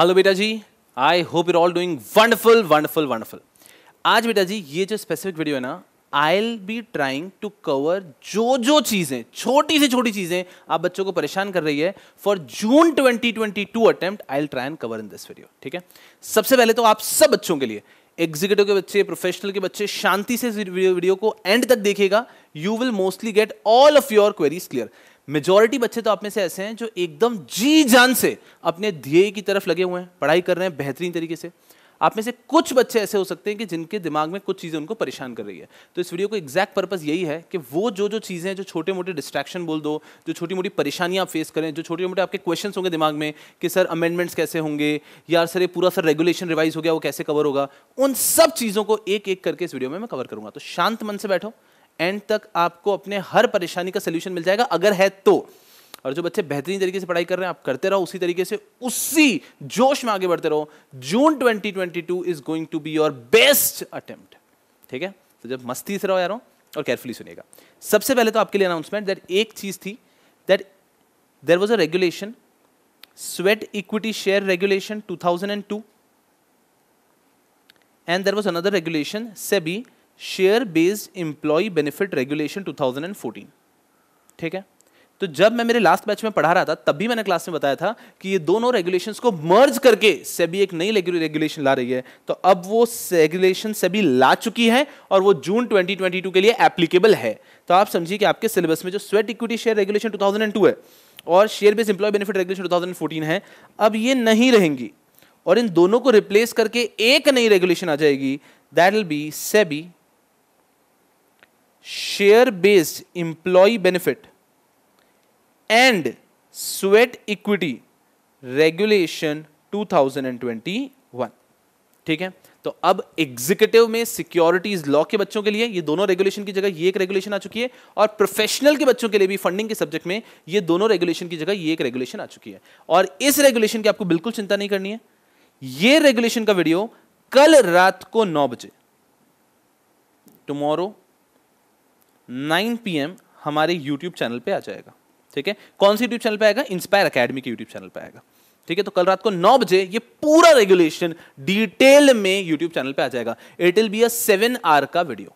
Hello बेटा जी I hope you're all doing wonderful wonderful wonderful आज बेटा जी ये जो स्पेसिफिक वीडियो है ना I be trying to cover जो जो चीज़ें छोटी से छोटी चीज़ें आप बच्चों को परेशान कर रही है for June 2022 attempt I try and cover in this video ठीक है सबसे पहले तो आप सब बच्चों के लिए एग्जीक्यूटिव के बच्चे प्रोफेशनल के बच्चे शांति से वीडियो, वीडियो को एंड तक देखेगा you will mostly get all of your queries clear majority बच्चे तो आप में से ऐसे हैं जो एकदम जी जान से अपने ध्येय की तरफ लगे हुए हैं पढ़ाई कर रहे हैं बेहतरीन तरीके से आप में से कुछ बच्चे ऐसे हो सकते हैं कि जिनके दिमाग में कुछ चीज़ें उनको परेशान कर रही है तो इस वीडियो को एग्जैक्ट पर्पस यही है कि वो जो जो चीज़ें जो छोटे मोटे डिस्ट्रैक्शन बोल दो जो छोटी मोटी परेशानियां आप फेस करें जो छोटे मोटे आपके क्वेश्चन होंगे दिमाग में कि सर अमेंडमेंट्स कैसे होंगे या सर ये पूरा सर रेगुलेशन रिवाइज हो गया वो कैसे कवर होगा उन सब चीज़ों को एक एक करके इस वीडियो में मैं कवर करूंगा तो शांत मन से बैठो एंड तक आपको अपने हर परेशानी का सोल्यूशन मिल जाएगा अगर है तो और जो बच्चे बेहतरीन तरीके से पढ़ाई कर रहे हैं आप करते रहो उसी तरीके से उसी जोश में आगे बढ़ते रहो June 2022 is going to be your best attempt ठीक है तो जब मस्ती से रहो यार और केयरफुली सुनिएगा सबसे पहले तो आपके लिए अनाउंसमेंट दैट एक चीज थी that there was a regulation sweat equity share regulation two two thousand and and there was another regulation SEBI share based employee benefit regulation 2014 ठीक है तो जब मैं मेरे लास्ट बैच में पढ़ा रहा था तब भी मैंने क्लास में बताया था कि ये दोनों रेगुलेशन को मर्ज करके सेबी एक नई रेगुलेशन ला रही है तो अब वो रेगुलेशन सेबी ला चुकी है और वो जून 2022 के लिए एप्लीकेबल है तो आप समझिए कि आपके सिलेबस में जो sweat equity share regulation two है और share based employ benefit regulation two है अब ये नहीं रहेंगी और इन दोनों को रिप्लेस करके एक नई रेगुलेशन आ जाएगी that will be SEBI share based employee benefit and sweat equity regulation 2021 ठीक है तो अब एग्जीक्यूटिव में सिक्योरिटीज लॉ के बच्चों के लिए ये दोनों रेगुलेशन की जगह ये एक रेगुलेशन आ चुकी है और प्रोफेशनल के बच्चों के लिए भी फंडिंग के सब्जेक्ट में ये दोनों रेगुलेशन की जगह ये एक रेगुलेशन आ चुकी है और इस रेगुलेशन की आपको बिल्कुल चिंता नहीं करनी है ये रेगुलेशन का वीडियो कल रात को नौ बजे टुमारो 9 पीएम हमारे यूट्यूब चैनल पर आ जाएगा ठीक है कौन सी यूट्यूब चैनल पर आएगा इंस्पायर अकेडमी के यूट्यूब चैनल पर आएगा ठीक है तो कल रात को नौ बजे ये पूरा रेगुलेशन डिटेल में यूट्यूब चैनल पर आ जाएगा it will be a seven hour का वीडियो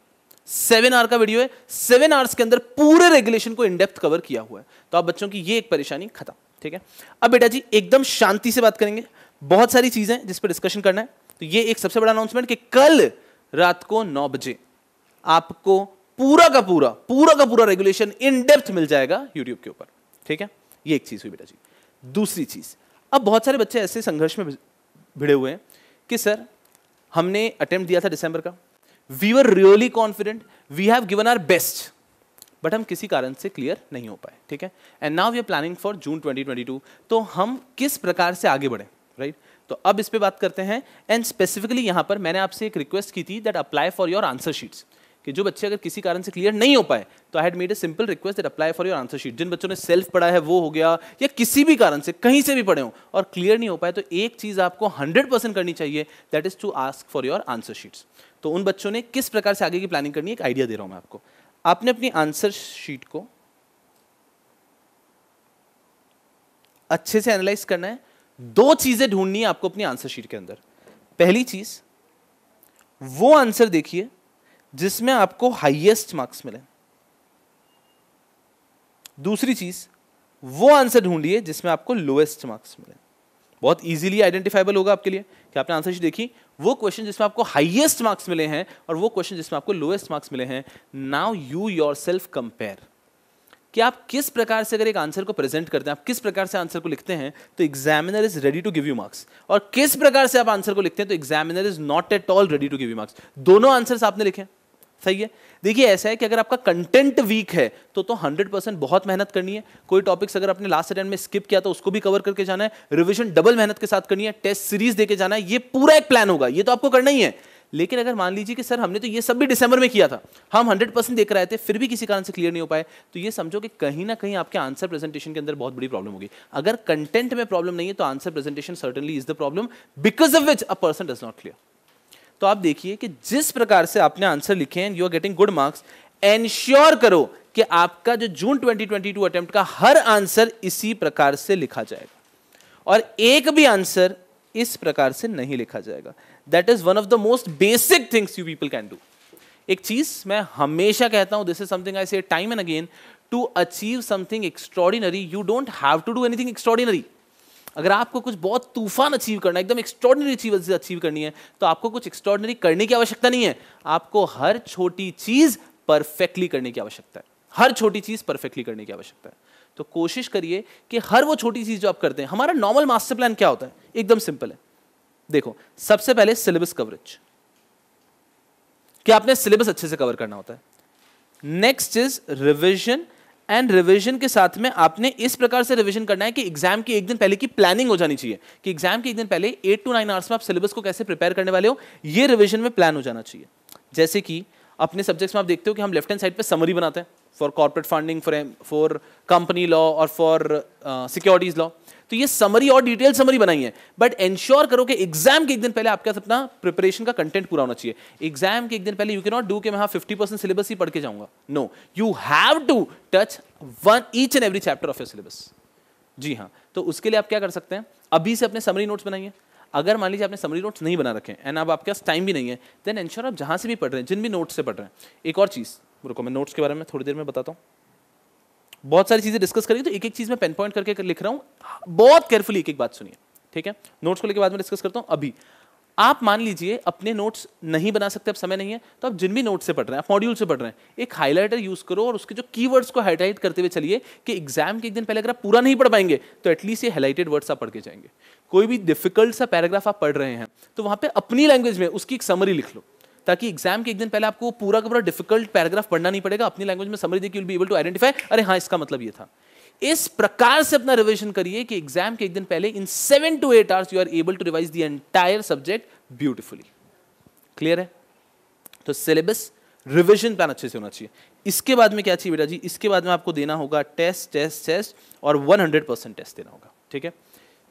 सेवन आर का वीडियो है सेवन आवर्स के अंदर पूरे रेगुलेशन को इनडेप्थ कवर किया हुआ है तो आप बच्चों की ये एक परेशानी खत्म ठीक है अब बेटा जी एकदम शांति से बात करेंगे बहुत सारी चीजें जिस पर डिस्कशन करना है तो ये एक सबसे बड़ा अनाउंसमेंट कि कल रात को नौ बजे आपको पूरा का पूरा पूरा का पूरा रेगुलेशन इन डेप्थ मिल जाएगा यूट्यूब के ऊपर ठीक है ये एक चीज़ हुई बेटा जी दूसरी चीज़ अब बहुत सारे बच्चे ऐसे संघर्ष में भिड़े हुए हैं कि सर हमने अटेम्प्ट दिया था दिसंबर का we were really confident we have given our best but हम किसी कारण से क्लियर नहीं हो पाए ठीक है and now we are planning for June 2022 तो हम किस प्रकार से आगे बढ़े राइट right? तो अब इस पर बात करते हैं एंड स्पेसिफिकली यहां पर मैंने आपसे एक रिक्वेस्ट की थी that apply for your answer sheets कि जो बच्चे अगर किसी कारण से क्लियर नहीं हो पाए तो I had made a simple request that apply for your answer sheet जिन बच्चों ने सेल्फ पढ़ा है वो हो गया या किसी भी कारण से कहीं से भी पढ़े हो और क्लियर नहीं हो पाए तो एक चीज़ आपको हंड्रेड परसेंट करनी चाहिए that is to ask for your answer sheets तो उन बच्चों ने किस प्रकार से आगे की प्लानिंग करनी है एक आइडिया दे रहा हूँ मैं आपको आपने अपनी आंसर शीट को अच्छे से एनालाइज करना है दो चीज़ें ढूंढनी है आपको अपनी आंसर शीट के अंदर पहली चीज़ वो आंसर देखिए जिसमें आपको हाईएस्ट मार्क्स मिले दूसरी चीज वो आंसर ढूंढिए जिसमें आपको लोएस्ट मार्क्स मिले बहुत इजीली आइडेंटिफाइबल होगा आपके लिए कि आपने आंसर शीट देखी वो क्वेश्चन जिसमें आपको हाईएस्ट मार्क्स मिले हैं और वो क्वेश्चन जिसमें आपको लोएस्ट मार्क्स मिले हैं now you yourself compare कि आप किस प्रकार से अगर एक आंसर को प्रेजेंट करते हैं आप किस प्रकार से आंसर को लिखते हैं तो examiner is ready to give you marks और किस प्रकार से आप आंसर को लिखते हैं तो examiner is not at all ready to give you marks दोनों आंसर्स आपने लिखे हैं सही है देखिए ऐसा है कि अगर आपका कंटेंट वीक है तो तो 100 परसेंट बहुत मेहनत करनी है कोई टॉपिक्स अगर आपने लास्ट अटेंड में स्किप किया तो उसको भी कवर करके जाना है रिविजन डबल मेहनत के साथ करनी है टेस्ट सीरीज देके जाना है ये पूरा एक प्लान होगा ये तो आपको करना ही है लेकिन अगर मान लीजिए कि सर हमने तो ये सब भी दिसंबर में किया था हम 100 परसेंट देख रहे थे फिर भी किसी कारण से क्लियर नहीं हो पाए तो ये समझो कि कहीं ना कहीं आपके आंसर प्रेजेंटेशन के अंदर बहुत बड़ी प्रॉब्लम होगी अगर कंटेंट में प्रॉब्लम नहीं है तो answer presentation certainly is the problem because of which a person does not clear तो आप देखिए कि जिस प्रकार से आपने आंसर लिखे हैं you are getting good marks ensure करो कि आपका जो जून 2022 अटेम्प्ट का हर आंसर इसी प्रकार से लिखा जाएगा और एक भी आंसर इस प्रकार से नहीं लिखा जाएगा that is one of the most basic things you people can do एक चीज मैं हमेशा कहता हूं this is something I say time and again to achieve something extraordinary you don't have to do anything extraordinary अगर आपको कुछ बहुत तूफान अचीव करना है एकदम एक्स्ट्रॉडनरी अचीव अचीव करनी है तो आपको कुछ एक्स्ट्रॉडनरी करने की आवश्यकता नहीं है आपको हर छोटी चीज़ परफेक्टली करने की आवश्यकता है हर छोटी चीज़ परफेक्टली करने की आवश्यकता है तो कोशिश करिए कि हर वो छोटी चीज़ जो आप करते हैं हमारा नॉर्मल मास्टर प्लान क्या होता है एकदम सिंपल है देखो सबसे पहले सिलेबस कवरेज क्या आपने सिलेबस अच्छे से कवर करना होता है next is revision and revision के साथ में आपने इस प्रकार से रिविजन करना है कि एग्जाम के एक दिन पहले की प्लानिंग हो जानी चाहिए कि एग्जाम के एक दिन पहले एट टू नाइन आवर्स में आप सिलेबस को कैसे प्रिपेयर करने वाले हो ये रिविजन में प्लान हो जाना चाहिए जैसे कि अपने सब्जेक्ट्स में आप देखते हो कि हम लेफ्ट हैंड साइड पर समरी बनाते हैं for corporate funding for for company law और फॉर सिक्योरिटीज लॉ तो ये समरी और डिटेल समरी बनाई है बट एंश्योर करो कि एग्जाम के एक दिन पहले आपके पास अपना प्रिपरेशन का कंटेंट पूरा होना चाहिए एग्जाम के एक दिन पहले यू के नॉट डू कि मैं हाँ फिफ्टी परसेंट सिलेबस ही पढ़ के जाऊंगा no you have to touch one each and every chapter of your syllabus जी हाँ तो उसके लिए आप क्या कर सकते हैं अभी से अपने समरी नोट्स बनाइए अगर मान लीजिए आपने समरी नोट्स नहीं बना रखे एंड अब आपके पास टाइम भी नहीं है देन एंश्योर आप जहाँ से भी पढ़ रहे हैं जिन भी नोट्स से पढ़ रहे हैं एक और चीज़ रुको मैं नोट्स के बारे में थोड़ी देर में बताता हूँ बहुत सारी चीजें डिस्कस करेंगे तो एक एक चीज मैं पेन पॉइंट करके कर लिख रहा हूं बहुत केयरफुली एक एक बात सुनिए ठीक है नोट्स को लेकर बाद में डिस्कस करता हूं अभी आप मान लीजिए अपने नोट्स नहीं बना सकते अब समय नहीं है तो आप जिन भी नोट्स से पढ़ रहे हैं आप मॉड्यूल से पढ़ रहे हैं एक हाईलाइटर यूज करो और उसके जो कीवर्ड्स को हाईलाइट करते हुए चलिए कि एग्जाम के एक दिन पहले अगर आप पूरा नहीं पढ़ पाएंगे तो एटलीस्ट ये हाईलाइटेड वर्ड्स आप पढ़ के जाएंगे कोई भी डिफिकल्ट सा पैराग्राफ आप पढ़ रहे हैं तो वहां पर अपनी लैंग्वेज में उसकी एक समरी लिख लो ताकि एग्जाम के एक दिन पहले आपको पूरा का पूरा डिफिकल्ट पैराग्राफ पढ़ना नहीं पड़ेगा अपनी लैंग्वेज में समझ देखिए बी एबल टू आइडेंटिफाई अरे हाँ इसका मतलब ये था इस प्रकार से अपना रिविजन करिए कि एग्जाम के एक दिन पहले in seven two eight hours you are able to revise the entire subject beautifully clear है तो सिलेबस रिविजन प्लान अच्छे से होना चाहिए इसके बाद में क्या चाहिए बेटा जी इसके बाद में आपको देना होगा टेस्ट टेस्ट टेस्ट और 100 परसेंट टेस्ट देना होगा ठीक है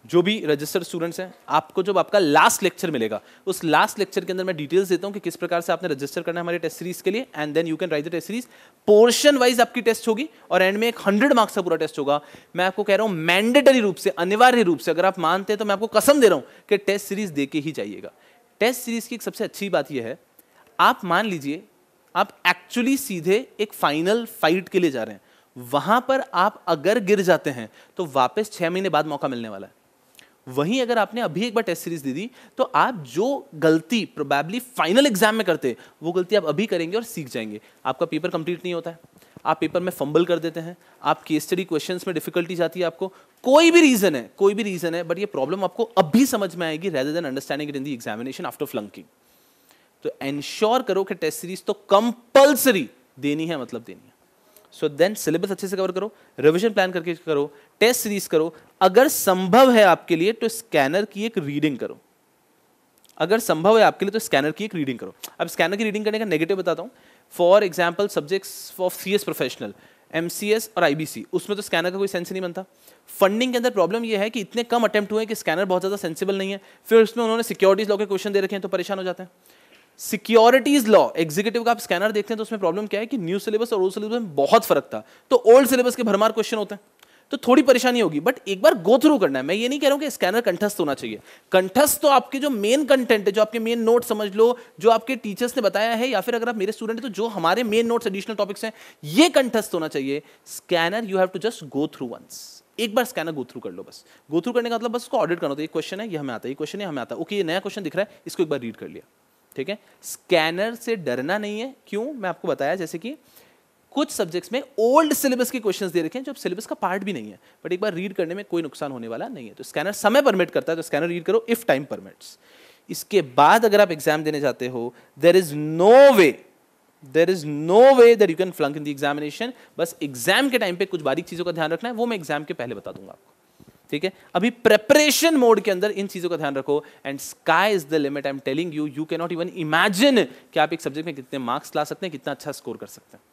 जो भी रजिस्टर्ड स्टूडेंट्स हैं आपको जब आपका लास्ट लेक्चर मिलेगा उस लास्ट लेक्चर के अंदर मैं डिटेल्स देता हूँ कि किस प्रकार से आपने रजिस्टर करना है हमारे टेस्ट सीरीज के लिए and then you can write the test series portion wise आपकी टेस्ट होगी और एंड में एक हंड्रेड मार्क्स का पूरा टेस्ट होगा मैं आपको कह रहा हूँ मैंडेटरी रूप से अनिवार्य रूप से अगर आप मानते हैं तो मैं आपको कसम दे रहा हूँ कि टेस्ट सीरीज दे के ही जाइएगा टेस्ट सीरीज की एक सबसे अच्छी बात यह है आप मान लीजिए आप एक्चुअली सीधे एक फाइनल फाइट के लिए जा रहे हैं वहां पर आप अगर गिर जाते हैं तो वापस छह महीने बाद मौका मिलने वाला है वहीं अगर आपने अभी एक बार टेस्ट सीरीज दे दी तो आप जो गलती प्रोबेबली फाइनल एग्जाम में करते वो गलती आप अभी करेंगे और सीख जाएंगे आपका पेपर कंप्लीट नहीं होता है आप पेपर में फंबल कर देते हैं आप केस स्टडी क्वेश्चन में डिफिकल्टी जाती है आपको कोई भी रीजन है कोई भी रीजन है बट ये प्रॉब्लम आपको अभी समझ में आएगी rather than understanding it in the examination after flunking तो एंश्योर करो कि टेस्ट सीरीज तो कंपल्सरी देनी है मतलब देनी है सो देन सिलेबस अच्छे से कवर करो रिविजन प्लान करके करो टेस्ट सीरीज करो अगर संभव है आपके लिए तो स्कैनर की एक रीडिंग करो अगर संभव है आपके लिए तो स्कैनर की एक रीडिंग करो अब स्कैनर की रीडिंग करने का नेगेटिव बताता हूँ for example subjects for C S professional M C S और आई बी सी उसमें तो स्कैनर का कोई सेंस नहीं बनता फंडिंग के अंदर प्रॉब्लम यह है कि इतने कम अटैम्प्ट हुए कि स्कैनर बहुत ज़्यादा सेंसिबल नहीं है फिर उसमें उन्होंने सिक्योरिटीज लॉ के क्वेश्चन दे रखे हैं तो परेशान हो जाते हैं सिक्योरिटीज लॉ एग्जीक्यूटिव का आप स्कैनर देखते हैं तो उसमें प्रॉब्लम क्या है कि न्यू सिलेबस और ओल्ड सिलेबस में बहुत फर्क था तो ओल्ड सिलेबस के भरमार क्वेश्चन होते हैं तो थोड़ी परेशानी होगी बट एक बार गो थ्रू करना है मैं ये नहीं कह रहा हूँ कि स्कैनर कंठस्थ होना चाहिए कंठस्थ तो आपके जो मेन कंटेंट है जो आपके मेन नोट समझ लो जो आपके टीचर्स ने बताया है या फिर अगर आप मेरे स्टूडेंट हैं तो जो हमारे मेन नोट्स एडिशनल टॉपिक्स हैं ये कंठस्थ होना चाहिए scanner you have to just go through once एक बार स्कैनर गो थ्रू कर लो बस गो थ्रू करने का मतलब बस उसको ऑडिट करना तो है एक क्वेश्चन है ये हमें आता है ये क्वेश्चन है हमें आता है ओके ये नया क्वेश्चन दिख रहा है इसको एक बार रीड कर लिया ठीक है स्कैनर से डरना नहीं है क्यों मैं आपको बताया जैसे कि कुछ सब्जेक्ट्स में ओल्ड सिलेबस के क्वेश्चन दे रखे हैं जो सिलेबस का पार्ट भी नहीं है बट एक बार रीड करने में कोई नुकसान होने वाला नहीं है तो स्कैनर समय परमिट करता है तो स्कैनर रीड करो इफ टाइम परमिट्स इसके बाद अगर आप एग्जाम देने जाते हो there is no way there is no way that you can flunk in the examination बस एग्जाम के टाइम पे कुछ बारीक चीजों का ध्यान रखना है वो मैं एग्जाम के पहले बता दूंगा आपको ठीक है अभी प्रेपरेशन मोड के अंदर इन चीज़ों का ध्यान रखो and sky is the limit I am telling you you can not even imagine कि आप एक सब्जेक्ट में कितने मार्क्स ला सकते हैं कितना अच्छा स्कोर कर सकते हैं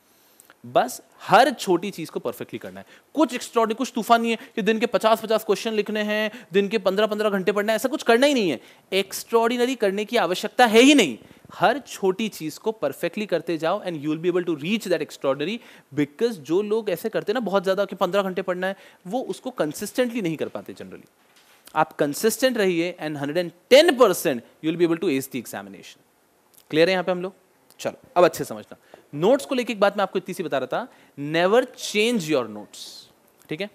बस हर छोटी चीज़ को परफेक्टली करना है कुछ एक्स्ट्रॉडनरी कुछ तूफानी है कि दिन के पचास पचास क्वेश्चन लिखने हैं दिन के पंद्रह पंद्रह घंटे पढ़ना है ऐसा कुछ करना ही नहीं है एक्स्ट्रॉडिनरी करने की आवश्यकता है ही नहीं हर छोटी चीज़ को परफेक्टली करते जाओ and you will be able to reach that extraordinary because जो लोग ऐसे करते ना बहुत ज़्यादा कि पंद्रह घंटे पढ़ना है वो उसको कंसिस्टेंटली नहीं कर पाते जनरली आप कंसिस्टेंट रहिए and hundred and ten percent you will be able to ace the examination clear है यहाँ पे हम लोग चलो अब अच्छे समझना नोट्स को लेकर एक बात मैं आपको इतनी सी बता रहा था नेवर चेंज योर नोट्स ठीक है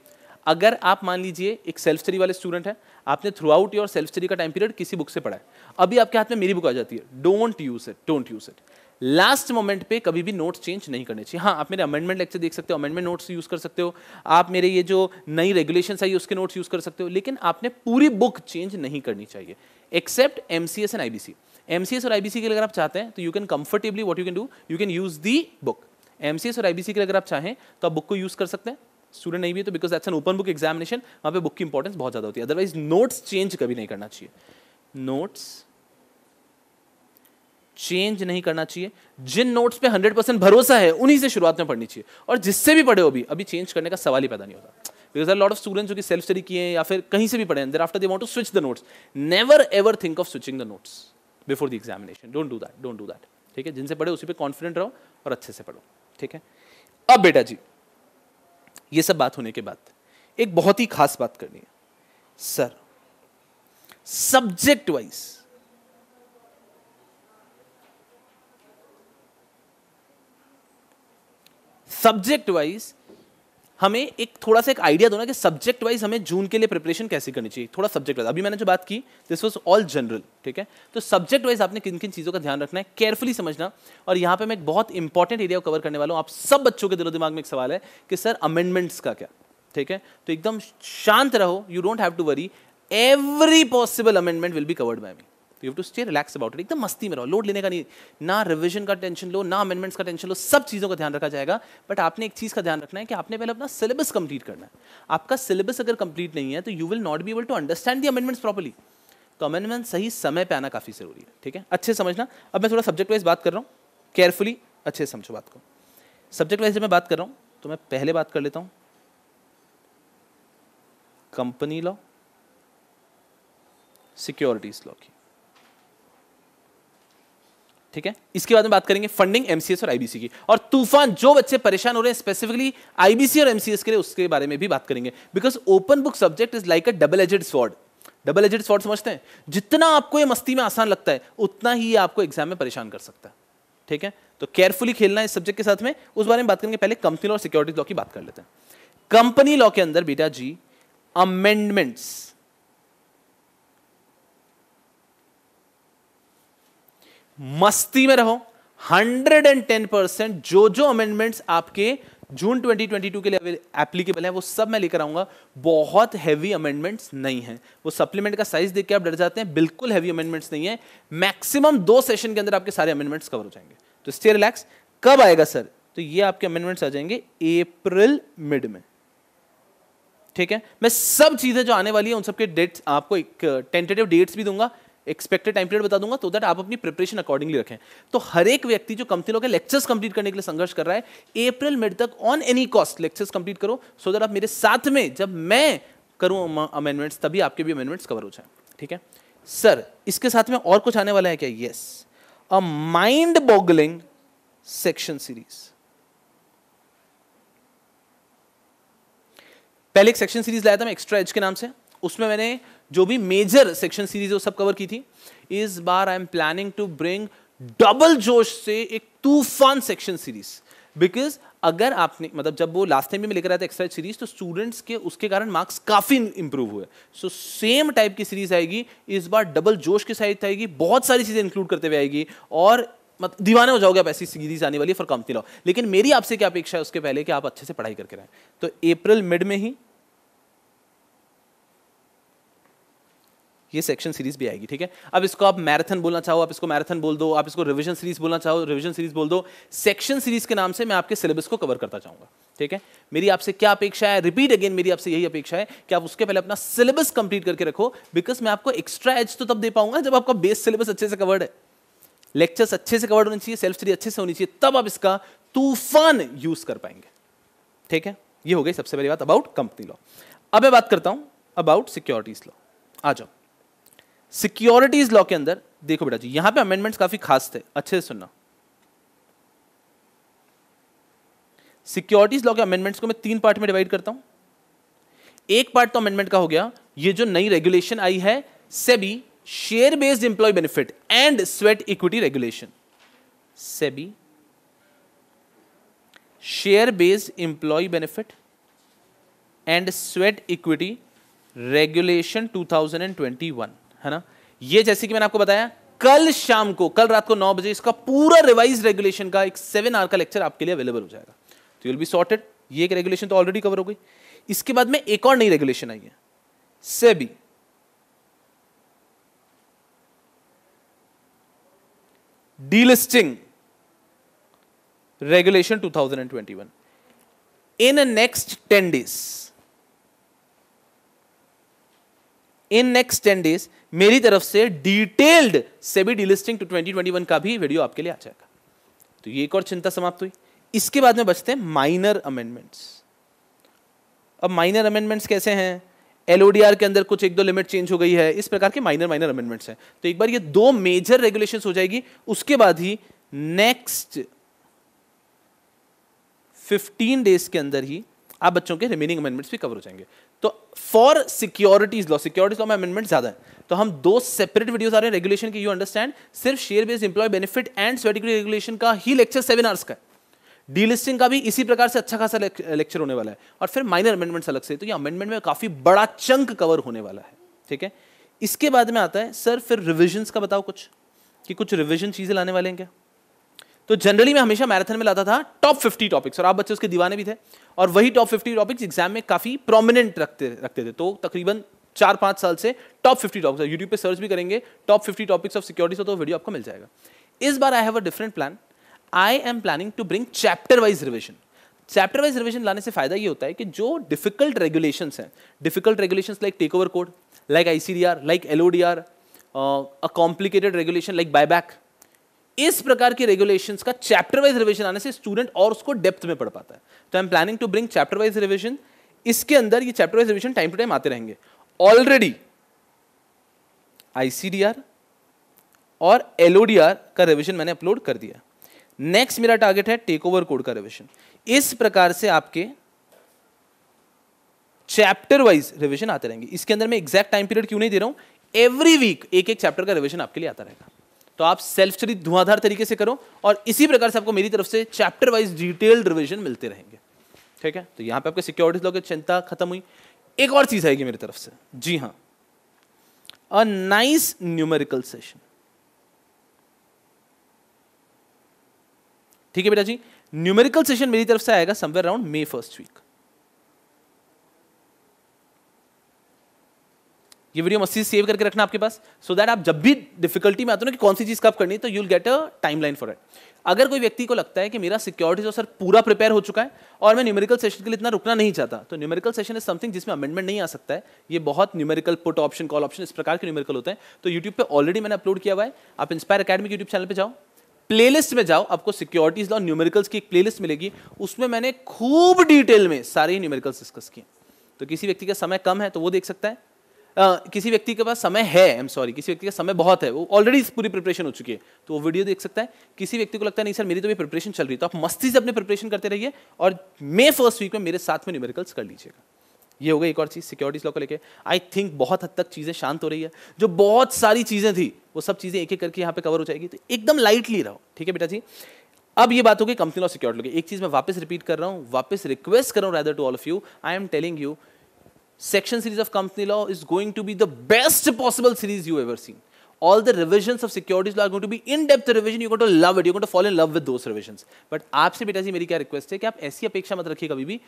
अगर आप मान लीजिए एक सेल्फ स्टडी वाले स्टूडेंट है आपने throughout yourself study का टाइम पीरियड किसी बुक से पढ़ा है अभी आपके हाथ में मेरी बुक आ जाती है don't use it don't use it last moment पे कभी भी नोट्स चेंज नहीं करने चाहिए हाँ आप मेरे अमेंडमेंट लेक्चर देख सकते हो अमेंडमेंट नोट्स यूज़ कर सकते हो आप मेरे ये जो नई रेगुलेशन आई उसके नोट्स यूज़ कर सकते हो लेकिन आपने पूरी बुक चेंज नहीं करनी चाहिए except M C S and I B C M C S और आई बी सी के लिए अगर आप चाहते हैं तो you can comfortably what you can do you can use the book M C S और आई बी सी के लिए अगर आप चाहें तो आप बुक को यूज़ कर सकते हैं स्टूडेंट नहीं भी है तो because that's an open book examination वहाँ पे बुक की इंपॉर्टेंस बहुत ज़्यादा होती है अदरवाइज नोट्स चेंज कभी नहीं करना चाहिए नोट्स चेंज नहीं करना चाहिए जिन नोट्स पे हंड्रेड परसेंट भरोसा है उन्हीं से शुरुआत में पढ़नी चाहिए और जिससे भी पढ़े हो भी अभी चेंज करने का सवाल ही पैदा नहीं होता because are lot of students जो कि सेल्फ स्टडी किए हैं या फिर कहीं से भी पढ़े thereafter they want to switch the notes never ever think of switching the notes before the examination don't do that don't do that ठीक है जिनसे पढ़े उसी पर कॉन्फिडेंट रहो और अच्छे से पढ़ो ठीक है अब बेटा जी ये सब बात होने के बाद एक बहुत ही खास बात करनी है sir subject wise subject wise हमें एक थोड़ा सा एक आइडिया दो ना कि सब्जेक्ट वाइज हमें जून के लिए प्रिपरेशन कैसे करनी चाहिए थोड़ा सब्जेक्ट वाइज अभी मैंने जो बात की दिस वॉज ऑल जनरल ठीक है तो सब्जेक्ट वाइज आपने किन किन चीज़ों का ध्यान रखना है केयरफुली समझना और यहाँ पर मैं एक बहुत इंपॉर्टेंट एरिया को कवर करने वाला हूँ आप सब बच्चों के दिलो दिमाग में एक सवाल है कि सर अमेंडमेंट्स का क्या ठीक है तो एकदम शांत रहो you don't have to worry every possible amendment will be covered by me you have to stay relax about it एकदम मस्ती में रहो लोड लेने का नहीं ना रिविजन का टेंशन लो ना अमेंडमेंट्स का टेंशन लो सब चीज़ों का ध्यान रखा जाएगा बट आपने एक चीज़ का ध्यान रखना है कि आपने पहले अपना सिलेबस कंप्लीट करना है आपका सिलेबस अगर कंप्लीट नहीं है तो you will not be able to understand the amendments properly तो अमेंडमेंट सही समय पर आना काफ़ी ज़रूरी है ठीक है अच्छे समझना अब मैं थोड़ा सब्जेक्ट वाइज बात कर रहा हूँ केयरफुली अच्छे समझो बात को सब्जेक्ट वाइज जब मैं बात कर रहा हूँ तो मैं पहले बात कर लेता हूँ कंपनी लॉ सिक्योरिटीज लॉ की ठीक है इसके बाद में बात करेंगे फंडिंग एमसीएस और आईबीसी की और तूफान जो बच्चे परेशान हो रहे हैं स्पेसिफिकली आईबीसी और एमसीएस के लिए उसके बारे में भी बात करेंगे because open book subject is like a double edged sword double edged sword समझते हैं जितना आपको ये मस्ती में आसान लगता है उतना ही आपको एग्जाम में परेशान कर सकता है ठीक है तो केयरफुली खेलना इस सब्जेक्ट के साथ में उस बारे में बात करेंगे पहले कंपनी लॉ और सिक्योरिटी लॉ की बात कर लेते हैं कंपनी लॉ के अंदर बेटा जी अमेंडमेंट्स मस्ती में रहो 110 परसेंट जो जो अमेंडमेंट्स आपके जून 2022 के लिए एप्लीकेबल है वो सब मैं लेकर आऊंगा बहुत हैवी अमेंडमेंट्स नहीं है वो सप्लीमेंट का साइज देख के आप डर जाते हैं बिल्कुल हैवी अमेंडमेंट्स नहीं है मैक्सिमम दो सेशन के अंदर आपके सारे अमेंडमेंट्स कवर हो जाएंगे तो स्टे रिलैक्स कब आएगा सर तो ये आपके अमेंडमेंट्स आ जाएंगे अप्रैल मिड में ठीक है मैं सब चीज़ें जो आने वाली है उन सबके डेट्स आपको एक टेंटेटिव डेट्स भी दूंगा एक्सपेक्टेड टाइम पीरियड बता दूंगा तो दैट आप अपनी प्रिपरेशन अकॉर्डिंगली रखें तो हर एक व्यक्ति जो कंपनी लोग लेक्चर्स कंप्लीट करने के लिए संघर्ष कर रहा है अप्रैल मिड तक on any cost lectures complete करो सो दैट आप मेरे साथ में जब मैं करूँ अमेंडमेंट्स तभी आपके भी अमेंडमेंट्स कवर हो जाए ठीक है सर इसके साथ में और कुछ आने वाला है क्या yes a mind boggling section series पहले एक सेक्शन सीरीज लाया था मैं एक्स्ट्रा एज के नाम से उसमें मैंने जो भी मेजर सेक्शन सीरीज वो सब कवर की थी इस बार I am planning to bring double जोश से एक तूफान सेक्शन सीरीज बिकॉज अगर आपने मतलब जब वो लास्ट टाइम भी लेकर आया था एक्सरसाइज सीरीज तो स्टूडेंट्स के उसके कारण मार्क्स काफ़ी इंप्रूव हुए सो सेम टाइप की सीरीज आएगी इस बार डबल जोश के साथ आएगी बहुत सारी चीज़ें इंक्लूड करते हुए आएगी और मत दीवाने हो जाओगे आप ऐसी सीरीज आने वाली फॉर कंपनी लॉ लेकिन मेरी आपसे क्या अपेक्षा है उसके पहले कि आप अच्छे से पढ़ाई करके रहें तो अप्रैल मिड में ही ये सेक्शन सीरीज भी आएगी ठीक है अब इसको आप मैराथन बोलना चाहो आप इसको मैराथन बोल दो आप इसको रिविजन सीरीज बोलना चाहो रिविजन सीरीज बोल दो सेक्शन सीरीज के नाम से मैं आपके सिलेबस को कवर करता चाहूंगा ठीक है मेरी आपसे क्या अपेक्षा है रिपीट अगेन मेरी आपसे यही अपेक्षा है कि आप उसके पहले अपना सिलेबस कंप्लीट करके रखो बिकॉज मैं आपको एक्स्ट्रा एज तो तब दे पाऊंगा जब आपका बेस सिलेबस अच्छे से कवर्ड है लेक्चर्स अच्छे से कवर्ड होने चाहिए सेल्फ स्टडी अच्छे से होनी चाहिए तब आप इसका तूफान यूज कर पाएंगे ठीक है ये हो गई सबसे पहली बात अबाउट कंपनी लॉ अब मैं बात करता हूं अबाउट सिक्योरिटीज लॉ आ जाओ सिक्योरिटीज लॉ के अंदर देखो बेटा जी यहां पे अमेंडमेंट्स काफी खास थे अच्छे से सुनना सिक्योरिटीज लॉ के अमेंडमेंट्स को मैं तीन पार्ट में डिवाइड करता हूं एक पार्ट तो अमेंडमेंट का हो गया ये जो नई रेगुलेशन आई है SEBI share based employ benefit and sweat equity regulation SEBI share based employ benefit and sweat equity regulation 2021 है ना ये जैसे कि मैंने आपको बताया कल शाम को कल रात को नौ बजे इसका पूरा रिवाइज रेगुलेशन का एक सेवन आर का लेक्चर आपके लिए अवेलेबल हो जाएगा तो यूल बी सॉर्टेड ये एक रेगुलेशन तो ऑलरेडी कवर हो गई इसके बाद में एक और नई रेगुलेशन आई है SEBI delisting regulation 2021 in next ten days in next ten days मेरी तरफ से डिटेल्ड सेबी डिलिस्टिंग टू 2021 का भी वीडियो आपके लिए आ जाएगा तो ये एक और चिंता समाप्त हुई इसके बाद में बचते हैं माइनर अमेंडमेंट्स अब माइनर अमेंडमेंट्स कैसे हैं एलओडीआर के अंदर कुछ एक दो लिमिट चेंज हो गई है इस प्रकार के माइनर माइनर अमेंडमेंट्स हैं तो एक बार ये दो मेजर रेगुलेशन हो जाएगी उसके बाद ही नेक्स्ट 15 डेज के अंदर ही आप बच्चों के रिमेनिंग अमेंडमेंट्स भी कवर हो जाएंगे तो for securities law securities law में अमेंडमेंट ज्यादा है तो हम दो सेपरेट वीडियोस आ रहे हैं रेगुलेशन की यू अंडरस्टैंड सिर्फ share based employ benefit and स्वेटिकली रेगुलेशन का ही लेक्चर सेवन आवर्स का डीलिस्टिंग का भी इसी प्रकार से अच्छा खासा लेक्चर होने वाला है और फिर माइनर अमेंडमेंट्स अलग से तो ये अमेंडमेंट में काफ़ी बड़ा चंक कवर होने वाला है ठीक है इसके बाद में आता है सर फिर रिविजन्स का बताओ कुछ कि कुछ रिविजन चीज़ें लाने वाले हैं क्या तो जनरली मैं हमेशा मैराथन में लाता था टॉप फिफ्टी टॉपिक्स और आप बच्चे उसके दीवाने भी थे और वही टॉप फिफ्टी टॉपिक्स एग्जाम में काफ़ी प्रोमिनेंट रखते रखते थे तो तकरीबन चार पांच साल से टॉप फिफ्टी टॉपिक्स यूट्यूब पे सर्च भी करेंगे top fifty topics of security से तो वीडियो आपको मिल जाएगा इस बार I have a different plan I am planning to bring chapter wise revision chapter wise revision लाने से फायदा ये होता है कि जो डिफिकल्ट रेगुलेशन हैं difficult regulation like take over code like I C D R like L O D R a complicated regulation like buy back इस प्रकार के रेगुलेशन का चैप्टर वाइज रिविजन आने से स्टूडेंट और उसको डेप्थ में पढ़ पाता है तो I am planning to bring chapter wise revision इसके अंदर ये chapter wise revision time to time आते रहेंगे ऑलरेडी आईसीडीआर और एलओडीआर का रिविजन मैंने अपलोड कर दिया नेक्स्ट मेरा टारगेट है टेक ओवर कोड का रिविजन इस प्रकार से आपके चैप्टर वाइज रिविजन आते रहेंगे इसके अंदर मैं एग्जैक्ट टाइम पीरियड क्यों नहीं दे रहा हूं एवरी वीक एक एक चैप्टर का रिविजन आपके लिए आता रहेगा तो आप सेल्फ स्टडी धुआंधार तरीके से करो और इसी प्रकार से आपको मेरी तरफ से चैप्टर वाइज डिटेल्ड रिविजन मिलते रहेंगे ठीक है तो यहाँ पे आपके सिक्योरिटीज लोग चिंता खत्म हुई एक और चीज आएगी मेरी तरफ से जी हाँ अ नाइस न्यूमेरिकल सेशन ठीक है बेटा जी न्यूमेरिकल सेशन मेरी तरफ से आएगा somewhere around May first week ये वीडियो मस्ती से सेव करके रखना आपके पास सो so दैट आप जब भी डिफिकल्टी में आते हो ना कि कौन सी चीज़ कब करनी है तो will get a timeline for it अगर कोई व्यक्ति को लगता है कि मेरा सिक्योरिटीज और सर पूरा प्रिपेयर हो चुका है और मैं न्यूमेरिकल सेशन के लिए इतना रुकना नहीं चाहता तो न्यूमेरिकल सेशन इज समथिंग जिसमें अमेंडमेंट नहीं आ सकता है ये बहुत numerical put option call option इस प्रकार के न्यूमेरिकल होते हैं तो यूट्यूब पर ऑलरेडी मैंने अपलोड किया हुआ है आप इंस्पायर अकेडमी यूट्यूब चैनल पर जाओ प्लेलिस्ट में जाओ आपको सिक्योरिटीज और न्यूमेरिकल्स की एक प्लेलिस्ट मिलेगी उसमें मैंने खूब डिटेल में सारे न्यूमेरिकल्स डिस्कस किए तो किसी व्यक्ति का समय कम है तो वो देख सकता है किसी व्यक्ति के पास समय है आई एम सॉरी किसी व्यक्ति का समय बहुत है वो ऑलरेडी पूरी प्रिपरेशन हो चुकी है तो वो वीडियो देख सकता है किसी व्यक्ति को लगता है नहीं सर मेरी तो भी प्रिपरेशन चल रही है तो आप मस्ती से अपने प्रिपरेशन करते रहिए और मे फर्स्ट वीक में मेरे साथ में न्यूमेरिकल्स कर लीजिएगा ये हो गई एक और चीज़ सिक्योरिटीज लॉ को लेकर आई थिंक बहुत हद तक चीज़ें शांत हो रही है जो बहुत सारी चीज़ें थी वो सब चीज़ें एक एक करके यहाँ पे कवर हो जाएगी तो एकदम लाइटली रहो ठीक है बेटा जी अब ये बात होगी कंपनी लॉ सिक्योरिटी लॉ की एक चीज़ मैं वापस रिपीट कर रहा हूँ वापस रिक्वेस्ट कर रहा हूँ rather to all of you I am telling you section series of company law is going to be the best possible series you ever seen. all the revisions of securities law are going to be in-depth revision. You're going to love it. You're going to fall in love with those revisions. But आपसे बेटा जी मेरी क्या request है कि आप ऐसी अपेक्षा मत रखिए कभी भी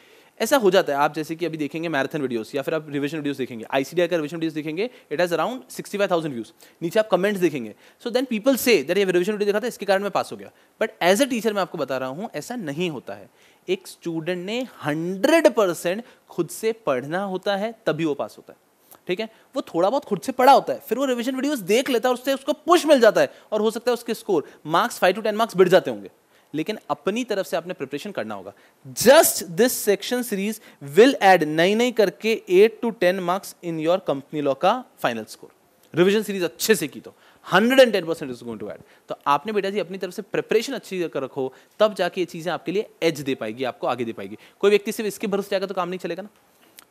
ऐसा हो जाता है आप जैसे कि अभी देखेंगे मैराथन वीडियोस या फिर आप रिविजन वीडियोस देखेंगे आईसीडीआई का रिविजन वीडियोस देखेंगे इट हैज अराउंड 65000 व्यूज नीचे आप कमेंट्स देखेंगे so then people say that ये रिविजन वीडियो देखा था इसके कारण मैं पास हो गया बट एज अ टीचर मैं आपको बता रहा हूँ ऐसा नहीं होता है एक स्टूडेंट ने हंड्रेड खुद से पढ़ना होता है तभी वो पास होता है ठीक है वो थोड़ा बहुत खुद से पढ़ा होता है फिर वो रिविजन वीडियोस देख लेता है उससे उसको पुश मिल जाता है और हो सकता है उसके score marks five to ten marks बढ़ जाते होंगे लेकिन अपनी तरफ से आपने प्रिपरेशन करना होगा just this section series will add नई नई करके eight to ten marks in your company law का फाइनल स्कोर रिविजन सीरीज अच्छे से की तो hundred and ten percent is going to add तो आपने बेटा जी अपनी तरफ से प्रिपरेशन अच्छी कर रखो तब जाके ये चीज़ें आपके लिए एज दे पाएगी आपको आगे दे पाएगी कोई व्यक्ति सिर्फ इसके भरोसे जाएगा तो काम नहीं चलेगा ना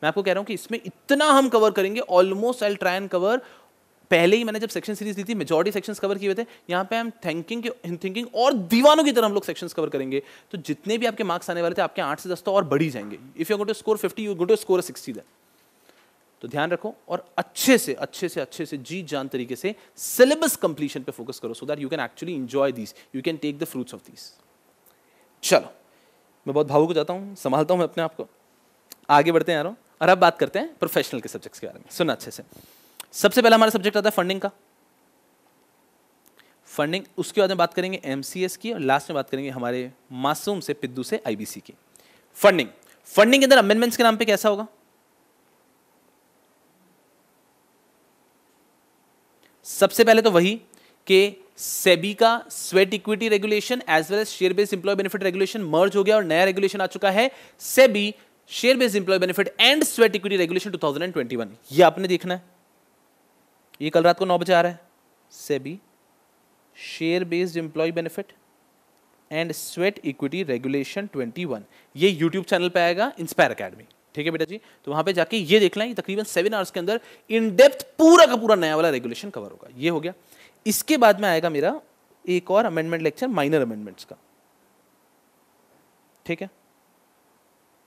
मैं आपको कह रहा हूँ कि इसमें इतना हम कवर करेंगे almost I try and cover पहले ही मैंने जब सेक्शन सीरीज दी थी मेजोरिटी सेक्शंस कवर किए थे यहाँ पे हम थिंकिंग के थिंकिंग और दीवानों की तरह हम लोग सेक्शंस कवर करेंगे तो जितने भी आपके मार्क्स आने वाले थे आपके आठ से दस तो और बढ़ी जाएंगे if you go to score fifty you go to score sixty then तो ध्यान रखो और अच्छे से अच्छे से अच्छे से जी जान तरीके से सिलेबस कंप्लीशन पे फोकस करो so that you can actually enjoy this you can take the fruits of this चलो मैं बहुत भावुक हो जाता हूँ संभालता हूँ मैं अपने आप को आगे बढ़ते हैं यारों और अब बात करते हैं प्रोफेशनल के सब्जेक्ट्स के बारे में सुना अच्छे से सबसे पहला हमारा सब्जेक्ट आता है फंडिंग का फंडिंग उसके बाद में बात करेंगे एम की और लास्ट में बात करेंगे हमारे मासूम से पिद्दू से आईबीसी की फंडिंग फंडिंग के अंदर अमेंडमेंट्स के नाम पे कैसा होगा सबसे पहले तो वही कि सेबी का sweat equity regulation as well as share based employ benefit regulation merge हो गया और नया रेगुलेशन आ चुका है SEBI share based employ benefit and sweat equity regulation 2021 ये आपने देखना है ये कल रात को नौ बजे आ रहा है SEBI share based employ benefit and sweat equity regulation 21 ये यूट्यूब चैनल पे आएगा इंस्पायर अकेडमी ठीक है बेटा जी तो वहां पे जाके ये देख लें तकरीबन सेवन आवर्स के अंदर इन डेप्थ पूरा का पूरा नया वाला रेगुलेशन कवर होगा ये हो गया इसके बाद में आएगा मेरा एक और अमेंडमेंट लेक्चर माइनर अमेंडमेंट्स का ठीक है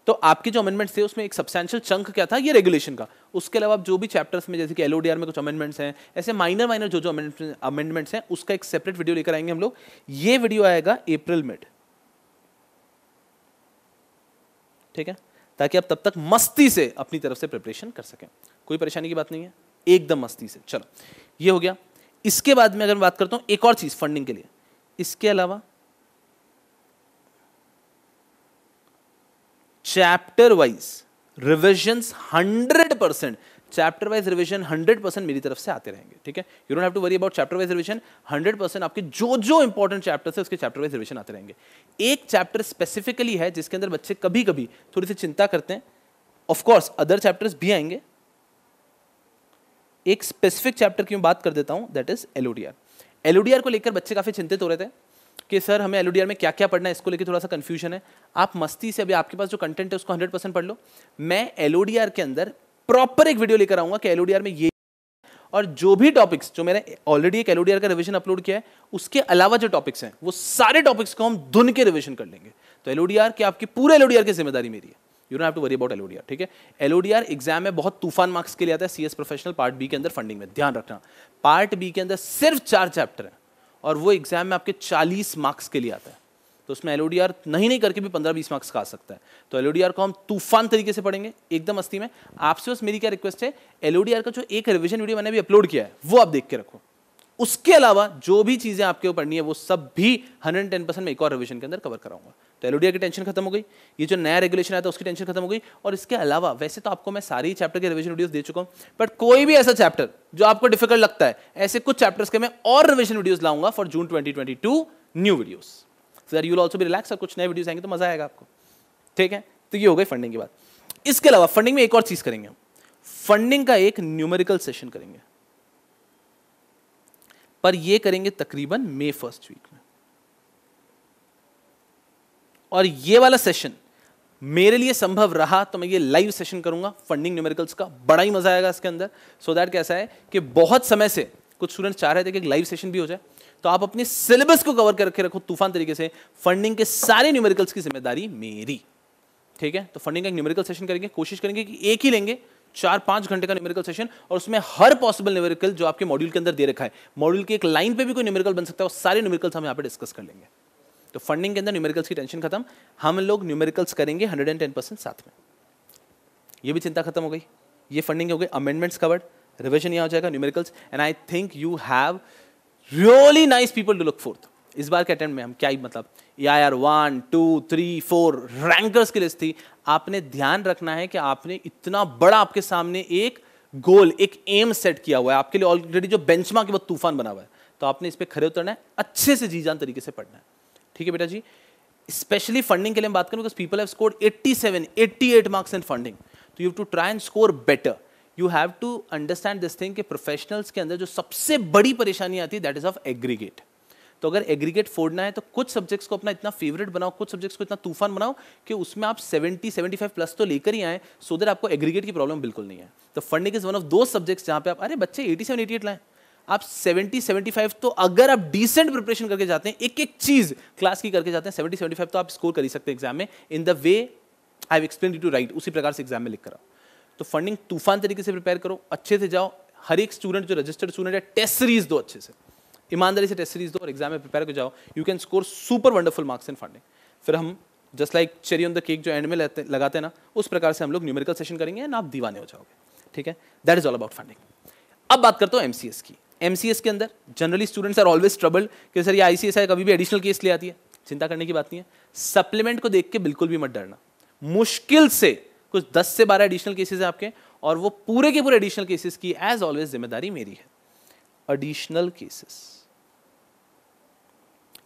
तो आपके जो अमेंडमेंट्स थे उसमें एक सब्सटेंशियल चंक क्या था ये रेगुलेशन का उसके अलावा जो भी चैप्टर्स में जैसे कि एलओडीआर में कुछ अमेंडमेंट्स हैं ऐसे माइनर माइनर जो जो अमेंडमेंट्स हैं उसका एक सेपरेट वीडियो लेकर आएंगे हम लोग ये वीडियो आएगा अप्रैल मिड ठीक है ताकि आप तब तक मस्ती से अपनी तरफ से प्रिपरेशन कर सकें कोई परेशानी की बात नहीं है एकदम मस्ती से चलो ये हो गया इसके बाद में अगर मैं बात करता हूँ एक और चीज़ फंडिंग के लिए इसके अलावा chapter wise revision hundred percent chapter wise revision hundred percent मेरी तरफ से आते रहेंगे ठीक है you don't have to worry about chapter wise revision hundred percent आपके जो जो इंपॉर्टेंट चैप्टर है उसके चैप्टर वाइज रिविजन आते रहेंगे एक चैप्टर स्पेसिफिकली है जिसके अंदर बच्चे कभी कभी थोड़ी सी चिंता करते हैं ऑफकोर्स अदर चैप्टर्स भी आएंगे एक स्पेसिफिक चैप्टर की मैं बात कर देता हूं दैट इज एलओडीआर एलओडीआर को लेकर बच्चे काफी चिंतित हो रहे थे कि सर हमें एल में क्या क्या पढ़ना है इसको लेकर थोड़ा सा कन्फ्यूजन है आप मस्ती से अभी आपके पास जो कंटेंट है उसको हंड्रेड परसेंट पढ़ लो मैं एल के अंदर प्रॉपर एक वीडियो लेकर आऊँगा कि एल में ये और जो भी टॉपिक्स जो मैंने ऑलरेडी एक एल का रिविजन अपलोड किया है उसके अलावा जो टॉपिक्स हैं वो सारे टॉपिक्स को हम धुन के रिविजन कर लेंगे तो एल की आपकी पूरे एल की जिम्मेदारी मेरी है you not to worry about L ठीक है एल एग्जाम में बहुत तूफान मार्क्स के लिए आता है सी प्रोफेशनल पार्ट बी के अंदर फंडिंग में ध्यान रखना पार्ट बी के अंदर सिर्फ चार चैप्टर हैं और वो एग्ज़ाम में आपके चालीस मार्क्स के लिए आता है तो उसमें एल नहीं नहीं करके भी 15-20 मार्क्स का आ सकता है तो एल को हम तूफान तरीके से पढ़ेंगे एकदम अस्थि में आपसे बस मेरी क्या रिक्वेस्ट है एल का जो एक रिविजन वीडियो मैंने भी अपलोड किया है वो आप देख के रखो उसके अलावा जो भी चीज़ें आपके ऊपर पढ़नी है वो सब भी हंड्रेड परसेंट में एक और रिविजन के अंदर कवर कराऊंगा तो एलोडिया की टेंशन खत्म हो गई ये जो नया रेगुलेशन आया था उसकी टेंशन खत्म हो गई और इसके अलावा वैसे तो आपको मैं सारी चैप्टर के रिविजन वीडियोस दे चुका हूँ बट कोई भी ऐसा चैप्टर जो आपको डिफिकल्ट लगता है ऐसे कुछ चैप्टर्स के मैं और रिविजन वीडियोज लाऊंगा for June twenty twenty two new videos sir that you also भी रिलैक्स और कुछ नए वीडियोज आएंगे तो मजा आएगा आपको ठीक है तो ये हो गई फंडिंग की बात इसके अलावा फंडिंग में एक और चीज करेंगे हम फंडिंग का एक न्यूमेरिकल सेशन करेंगे पर ये करेंगे तकरीबन मई फर्स्ट वीक में और ये वाला सेशन मेरे लिए संभव रहा तो मैं ये लाइव सेशन करूंगा फंडिंग न्यूमेरिकल्स का बड़ा ही मजा आएगा इसके अंदर सो so दैट कैसा है कि बहुत समय से कुछ स्टूडेंट चाह रहे थे कि एक लाइव सेशन भी हो जाए तो आप अपने सिलेबस को कवर करके रखो तूफान तरीके से फंडिंग के सारे न्यूमेरिकल्स की जिम्मेदारी मेरी ठीक है तो फंडिंग का एक न्यूमेरिकल सेशन करेंगे कोशिश करेंगे कि एक ही लेंगे चार पांच घंटे का न्यूमेरिकल सेशन और उसमें हर पॉसिबल न्यूमेरिकल जो आपके मॉड्यूल के अंदर दे रखा है मॉड्यूल की एक लाइन पे भी कोई न्यूमेरिकल बन सकता है और सारे न्यूमेरिकल्स हम यहाँ पे डिस्कस कर लेंगे तो फंडिंग के अंदर न्यूमेरिकल्स की टेंशन खत्म हम लोग न्यूमेरिकल्स करेंगे हंड्रेड एंड टेन परसेंट साथ में ये भी चिंता खत्म हो गई ये फंडिंग हो गई अमेंडमेंट्स कवर्ड रिविजन यहाँ हो जाएगा numericals and I think you have really nice people to look forth इस बार के अटेम्प्ट में हम क्या ही मतलब A I R one two three four rankers की लिस्ट थी आपने ध्यान रखना है कि आपने इतना बड़ा आपके सामने एक गोल एक एम सेट किया हुआ है आपके लिए ऑलरेडी जो बेंचमार्क के बाद तूफान बना हुआ है तो आपने इस पर खड़े उतरना है अच्छे से जी जान तरीके से पढ़ना है ठीक है बेटा जी स्पेशली फंडिंग के लिए हम बात करें because people have score eighty eight marks in funding तो you to try and score better you have to understand this thing कि प्रोफेशनल्स के अंदर जो सबसे बड़ी परेशानी आती है दैट इज ऑफ एग्रीगेट तो अगर एग्रीगेट फोड़ना है तो कुछ सब्जेक्ट्स को अपना इतना फेवरेट बनाओ कुछ सब्जेक्ट्स को इतना तूफान बनाओ कि उसमें आप 70 75 प्लस तो लेकर ही आए सो so दैट आपको एग्रीगेट की प्रॉब्लम बिल्कुल नहीं है तो फंडिंग इज वन ऑफ दो सब्जेक्ट्स जहाँ पे आप अरे बच्चे 87 88 लाएं आप 70 75 तो अगर आप डिसेंट प्रिपरेशन करके जाते हैं एक एक चीज़ क्लास की करके जाते हैं 70 75 तो आप स्कोर कर ही सकते हैं एग्जाम में in the way I explain to right उसी प्रकार से एग्जाम में लिख कर तो फंडिंग तूफान तरीके से प्रिपेयर करो अच्छे से जाओ हर एक स्टूडेंट जो रजिस्टर्ड स्टूडेंट है टेस्ट सीरीज दो अच्छे से ईमानदारी से टेस्ट सीरीज दो और एग्जाम में प्रिपेयर कर जाओ you can score super wonderful marks in funding फिर हम just like cherry on the cake जो एंड में लगाते हैं ना उस प्रकार से हम लोग न्यूमेरिकल सेशन करेंगे एंड आप दीवाने हो जाओगे ठीक है that is all about funding अब बात करता हूँ एमसीएस की एम के अंदर generally students are always trouble कि सर ये आई सी कभी भी एडिशनल केस ले आती है चिंता करने की बात नहीं है सप्लीमेंट को देख के बिल्कुल भी मत डरना मुश्किल से कुछ दस से बारह एडिशनल केसेस हैं आपके और वो पूरे के पूरे एडिशनल केसेस की एज ऑलवेज जिम्मेदारी मेरी है एडिशनल केसेस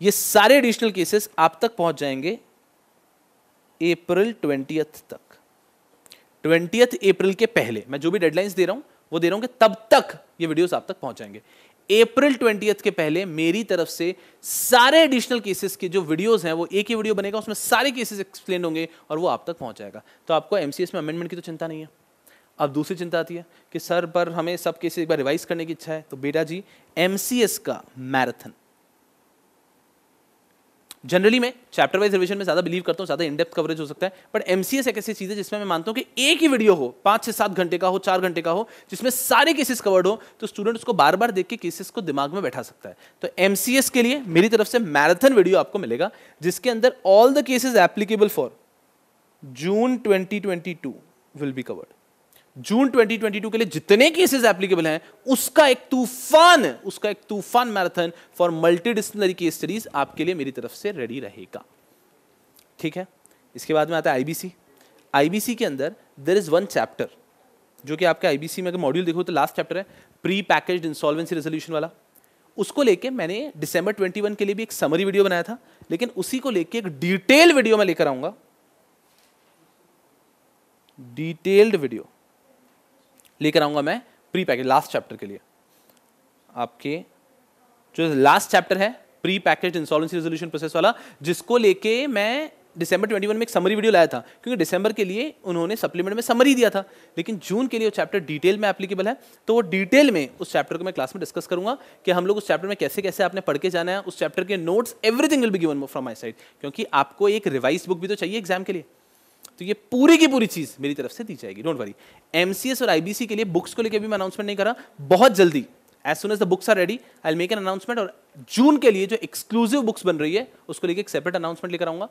ये सारे एडिशनल केसेस आप तक पहुंच जाएंगे अप्रैल ट्वेंटियथ तक ट्वेंटियथ अप्रैल के पहले मैं जो भी डेडलाइंस दे रहा हूं वो दे रहा हूँ कि तब तक ये वीडियोस आप तक पहुँचाएंगे अप्रैल ट्वेंटी के पहले मेरी तरफ से सारे एडिशनल केसेस के जो वीडियोस हैं वो एक ही वीडियो बनेगा उसमें सारे केसेस एक्सप्लेन होंगे और वो आप तक पहुंचाएगा तो आपको एमसीएस में अमेंडमेंट की तो चिंता नहीं है अब दूसरी चिंता आती है कि सर पर हमें सब केसेस एक बार रिवाइज करने की इच्छा है तो बेटा जी एमसीएस का मैराथन जनरली मैं चैप्टर वाइज रिविजन में ज़्यादा बिलीव करता हूँ ज़्यादा इनडेप्थ कवरेज हो सकता है बट एम सी एस एक ऐसी चीज़ है जिसमें मैं मानता हूँ कि एक ही वीडियो हो पाँच से सात घंटे का हो चार घंटे का हो जिसमें सारे केसेस कवर्ड हो तो स्टूडेंट उसको बार बार देख के केसेस को दिमाग में बैठा सकता है तो एम सी एस के लिए मेरी तरफ से मैराथन वीडियो आपको मिलेगा जिसके अंदर all the cases applicable for June twenty twenty two will be covered June 2022 के लिए जितने केसेस एप्लीकेबल हैं उसका एक तूफान उसका एक तूफान marathon for multi case studies आपके लिए मेरी तरफ से रेडी रहेगा ठीक है इसके बाद में आता है आईबीसी आईबीसी के अंदर देर इज वन चैप्टर जो कि आपके आईबीसी में अगर मॉड्यूल देखो तो लास्ट चैप्टर है प्री पैकेज इंसॉल्वेंसी रेजोल्यूशन वाला उसको लेके मैंने दिसंबर 21 के लिए भी एक समरी वीडियो बनाया था लेकिन उसी को लेके एक डिटेल वीडियो मैं लेकर आऊंगा डिटेल्ड वीडियो लेकर आऊँगा मैं प्री पैकेज लास्ट चैप्टर के लिए आपके जो लास्ट चैप्टर है pre package insolvency resolution process वाला जिसको लेके मैं दिसंबर 21 में एक समरी वीडियो लाया था क्योंकि दिसंबर के लिए उन्होंने सप्लीमेंट में समरी दिया था लेकिन जून के लिए वो चैप्टर डिटेल में एप्लीकेबल है तो वो डिटेल में उस चैप्टर को मैं क्लास में डिस्कस करूंगा कि हम लोग उस चैप्टर में कैसे कैसे आपने पढ़ के जाना है उस चैप्टर के notes everything will be given from my side क्योंकि आपको एक रिवाइज बुक भी तो चाहिए एग्जाम के लिए तो ये पूरी की पूरी चीज़ मेरी तरफ से दी जाएगी डोंट वरी एम और आई के लिए बुक्स को लेकर भी मैं अनाउंसमेंट नहीं करा बहुत जल्दी as soon as the books are ready I make an announcement और जून के लिए जो एक्सक्लूसिव बुक्स बन रही है उसको लेकर एक सेपरेट अनाउंसमेंट लेकर आऊंगा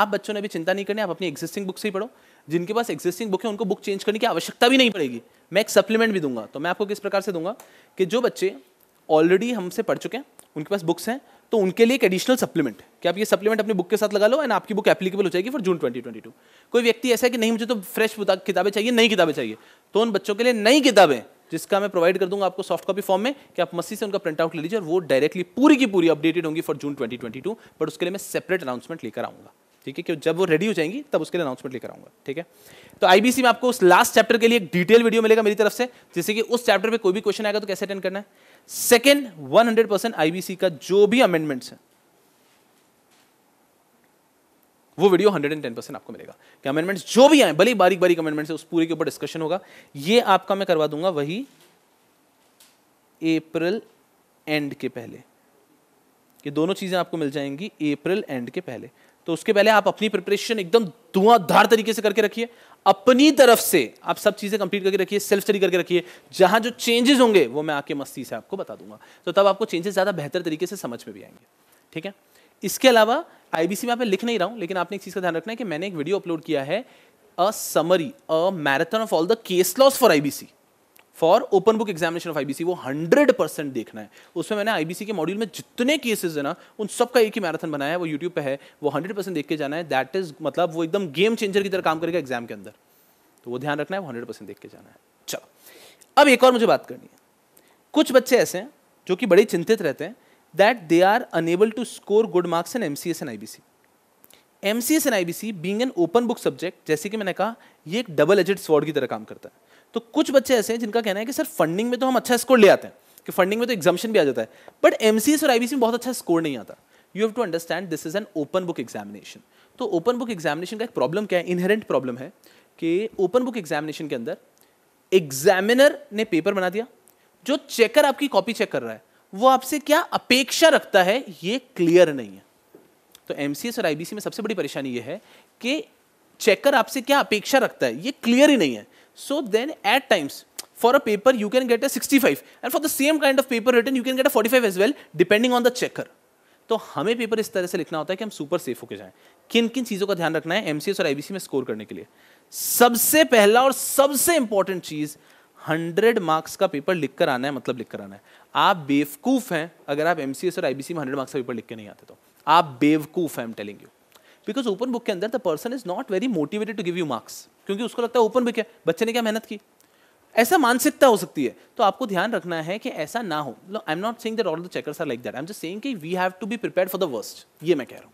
आप बच्चों ने अभी चिंता नहीं करनी आप अपनी एक्जिस्टिंग बुक से ही पढ़ो जिनके पास एक्जिस्टिंग बुक है उनको बुक चेंज करने की आवश्यकता भी नहीं पड़ेगी मैं एक सप्लीमेंट भी दूंगा तो मैं आपको किस प्रकार से दूंगा कि जो बच्चे ऑलरेडी हमसे पढ़ चुके हैं उनके पास बुक्स हैं तो उनके लिए एक एडिशनल सप्लीमेंट कि आप ये सप्लीमेंट अपनी बुक के साथ लगा लो एंड आपकी बुक एप्लीकेबल हो जाएगी फॉर जून 2022 कोई व्यक्ति ऐसा है कि नहीं मुझे तो फ्रेश किताबें चाहिए नई किताबें चाहिए तो उन बच्चों के लिए नई किताबें जिसका मैं प्रोवाइड कर दूंगा आपको सॉफ्ट कॉपी फॉर्म में कि आप मस्सी से उनका प्रिंट आउट ले लीजिए और वो डायरेक्टली पूरी की पूरी अपडेटेड होंगी फॉर जून 2022 बट उसके लिए मैं सेपरेट अनाउंसमेंट लेकर आऊँगा ठीक है कि जब वो रेडी हो जाएंगी तब उसके लिए अनाउंसमेंट लेकर आऊंगा ठीक है तो आईबीसी में आपको उस लास्ट चैप्टर के लिए एक डिटेल वीडियो मिलेगा मेरी तरफ से जैसे कि उस चैप्टर पे कोई भी क्वेश्चन आएगा तो कैसे अटेंड करना है सेकेंड 100 परसेंट आईबीसी का जो भी अमेंडमेंट्स है वो वीडियो 110 परसेंट आपको मिलेगा कि अमेंडमेंट्स जो भी आए भले बारीक बारीक अमेंडमेंट्स उस पूरे के ऊपर डिस्कशन होगा ये आपका मैं करवा दूंगा वही अप्रैल एंड के पहले ये दोनों चीजें आपको मिल जाएंगी अप्रैल एंड के पहले तो उसके पहले आप अपनी प्रिपरेशन एकदम धुआंधार तरीके से करके रखिए अपनी तरफ से आप सब चीज़ें कंप्लीट करके रखिए सेल्फ स्टडी करके रखिए जहां जो चेंजेस होंगे वो मैं आके मस्ती से आपको बता दूंगा तो तब आपको चेंजेस ज़्यादा बेहतर तरीके से समझ में भी आएंगे ठीक है इसके अलावा आईबीसी में आप लिख नहीं रहा हूं लेकिन आपने एक चीज़ का ध्यान रखना है कि मैंने एक वीडियो अपलोड किया है a summary a marathon of all the case laws for IBC for open book examination of IBC वो 100 परसेंट देखना है उसमें मैंने आईबीसी के मॉड्यूल में जितने केसेस है ना उन सब का एक ही मैराथन बनाया है वो यूट्यूब पे है वो 100 परसेंट देख के जाना है दैट इज मतलब वो एकदम गेम चेंजर की तरह काम करेगा एग्जाम के अंदर तो वो ध्यान रखना है वो हंड्रेड परसेंट देख के जाना है चलो अब एक और मुझे बात करनी है कुछ बच्चे ऐसे हैं जो कि बड़े चिंतित रहते हैं that they are unable to score good marks in M C S and I B C M C S and I B C being an open book subject जैसे कि मैंने कहा ये एक डबल एजेड स्वॉर्ड की तरह काम करता है तो कुछ बच्चे ऐसे हैं जिनका कहना है कि सर फंडिंग में तो हम अच्छा स्कोर ले आते हैं कि फंडिंग में तो एग्जामेशन भी आ जाता है बट एम और आई में बहुत अच्छा स्कोर नहीं आता you have to understand this is an open book examination तो ओपन बुक एग्जामिनेशन का एक प्रॉब्लम क्या है इनहेरेंट प्रॉब्लम है कि ओपन बुक एग्जामिनेशन के अंदर एग्जामिनर ने पेपर बना दिया जो चेकर आपकी कॉपी चेक कर रहा है वो आपसे क्या अपेक्षा रखता है ये क्लियर नहीं है तो एम और आई में सबसे बड़ी परेशानी ये है कि चेकर आपसे क्या अपेक्षा रखता है ये क्लियर ही नहीं है So then at times for a paper you can get a 65 and for the same kind of paper written you can get a 45 as well depending on the checker. तो हमें पेपर इस तरह से लिखना होता है कि हम सुपर सेफ होकर जाएं किन किन चीज़ों का ध्यान रखना है एमसीएस और आईबीसी में स्कोर करने के लिए सबसे पहला और सबसे इंपॉर्टेंट चीज़ हंड्रेड मार्क्स का पेपर लिखकर आना है मतलब लिखकर आना है आप बेवकूफ़ हैं अगर आप एमसीएस और आईबीसी में हंड्रेड मार्क्स का पेपर लिख के नहीं आते तो आप बेवकूफ़ I am telling you because open book के अंदर the person is not very motivated to give you marks क्योंकि उसको लगता है ओपन बुक है बच्चे ने क्या मेहनत की ऐसा मानसिकता हो सकती है तो आपको ध्यान रखना है कि ऐसा ना हो I am not saying that all the checkers are like that I am just saying कि we have to be prepare for the worst ये मैं कह रहा हूँ